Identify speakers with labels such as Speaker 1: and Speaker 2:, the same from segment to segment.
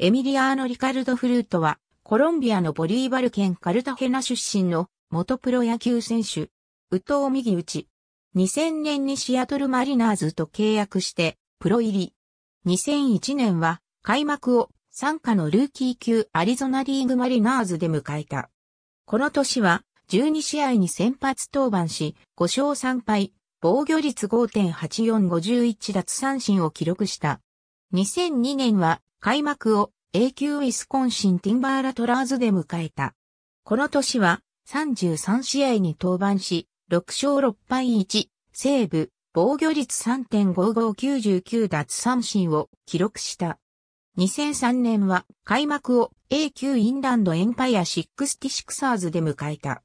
Speaker 1: エミリアーノ・リカルド・フルートは、コロンビアのボリーバル県カルタヘナ出身の元プロ野球選手、ウトウ・ミギウチ。2000年にシアトル・マリナーズと契約して、プロ入り。2001年は、開幕を参加のルーキー級アリゾナリーグ・マリナーズで迎えた。この年は、12試合に先発登板し、5勝3敗、防御率5.8451奪三振を記録した。2002年は開幕を永久ウィスコンシンティンバーラトラーズで迎えた。この年は33試合に登板し、6勝6敗1、西部、防御率3.5599奪三振を記録した。2003年は開幕を A 級インランドエンパイア66サーズで迎えた。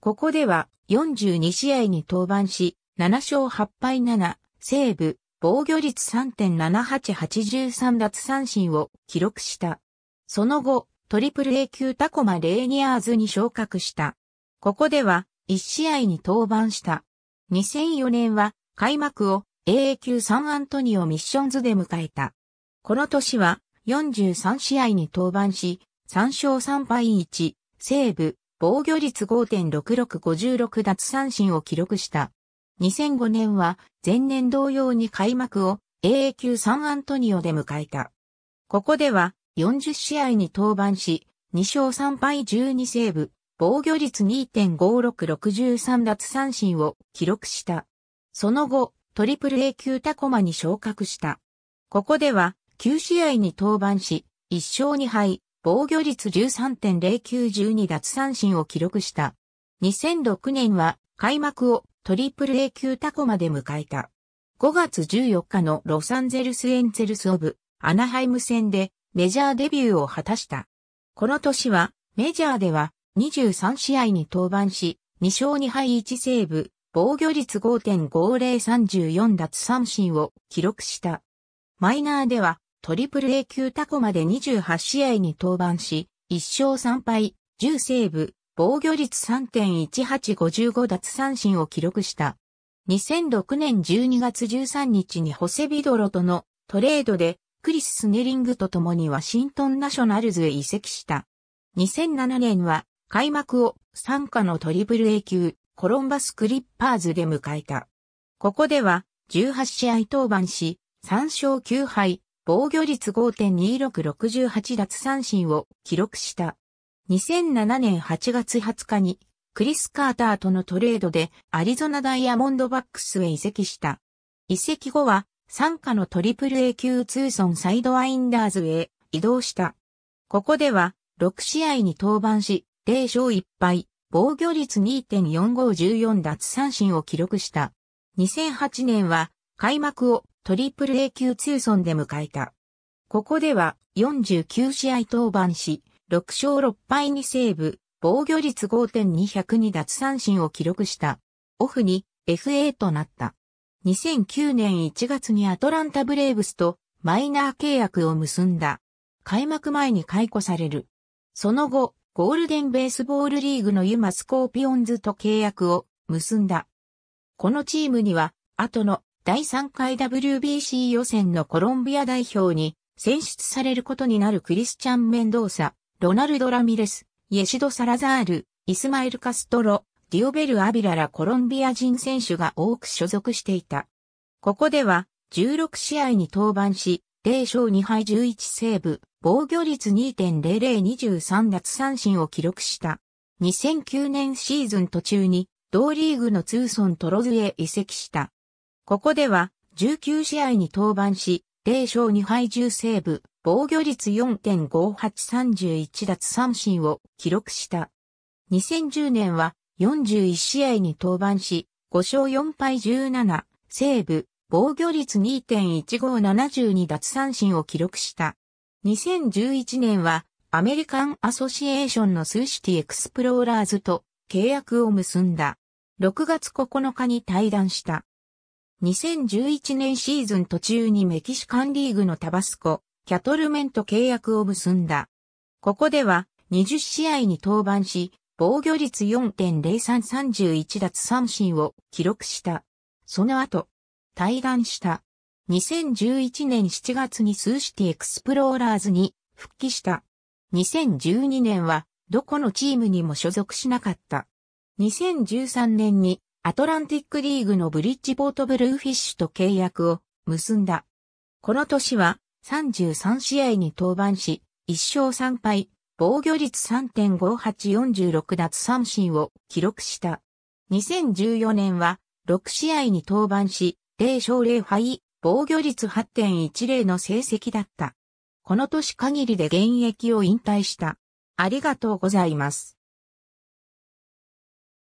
Speaker 1: ここでは42試合に登板し、7勝8敗7、西部、防御率3.7883奪三振を記録した。その後、トリプル A 級タコマレーニアーズに昇格した。ここでは、1試合に登板した。2004年は、開幕を AA 級サンアントニオミッションズで迎えた。この年は、43試合に登板し、3勝3敗1、セーブ、防御率5.6656奪三振を記録した。2005年は前年同様に開幕を AA 級サンアントニオで迎えた。ここでは40試合に登板し、2勝3敗12セーブ、防御率2.5663奪三振を記録した。その後、トリプル A 級タコマに昇格した。ここでは9試合に登板し、1勝2敗、防御率13.0912奪三振を記録した。2006年は開幕をトリプル A 級タコまで迎えた。5月14日のロサンゼルスエンゼルスオブアナハイム戦でメジャーデビューを果たした。この年はメジャーでは23試合に登板し、2勝2敗1セーブ、防御率5.5034奪三振を記録した。マイナーではトリプル A 級タコまで28試合に登板し、1勝3敗、10セーブ、防御率3.1855奪三振を記録した。2006年12月13日にホセビドロとのトレードでクリス・スネリングと共にワシントンナショナルズへ移籍した。2007年は開幕を参加のトリプル A 級コロンバスクリッパーズで迎えた。ここでは18試合登板し3勝9敗、防御率5.2668奪三振を記録した。2007年8月20日にクリス・カーターとのトレードでアリゾナダイヤモンドバックスへ移籍した。移籍後は参加のトリプル A 級通ソサイドワインダーズへ移動した。ここでは6試合に登板し、0勝1敗、防御率2.4514奪三振を記録した。2008年は開幕をトリプル A 級通ソで迎えた。ここでは49試合登板し、6勝6敗2セーブ、防御率5.202奪三振を記録した。オフに FA となった。2009年1月にアトランタブレーブスとマイナー契約を結んだ。開幕前に解雇される。その後、ゴールデンベースボールリーグのユマスコーピオンズと契約を結んだ。このチームには、後の第3回 WBC 予選のコロンビア代表に選出されることになるクリスチャン・メンドーサ、ロナルド・ラミレス、イエシド・サラザール、イスマイル・カストロ、ディオベル・アビラらコロンビア人選手が多く所属していた。ここでは16試合に登板し、0勝2敗11セーブ、防御率2.0023奪三振を記録した。2009年シーズン途中に同リーグのツーソントロズへ移籍した。ここでは19試合に登板し、零勝2敗10セーブ、防御率4.5831奪三振を記録した。2010年は41試合に登板し、5勝4敗17、セーブ、防御率2.1572奪三振を記録した。2011年はアメリカンアソシエーションのスーシティエクスプローラーズと契約を結んだ。6月9日に対談した。2011年シーズン途中にメキシカンリーグのタバスコ、キャトルメンと契約を結んだ。ここでは20試合に登板し、防御率4.0331奪三振を記録した。その後、対談した。2011年7月にスーシティエクスプローラーズに復帰した。2012年はどこのチームにも所属しなかった。2013年にアトランティックリーグのブリッジポートブルーフィッシュと契約を結んだ。この年は33試合に登板し、1勝3敗、防御率3.5846奪三振を記録した。2014年は6試合に登板し、0勝0敗、防御率8.10の成績だった。この年限りで現役を引退した。ありがとうございます。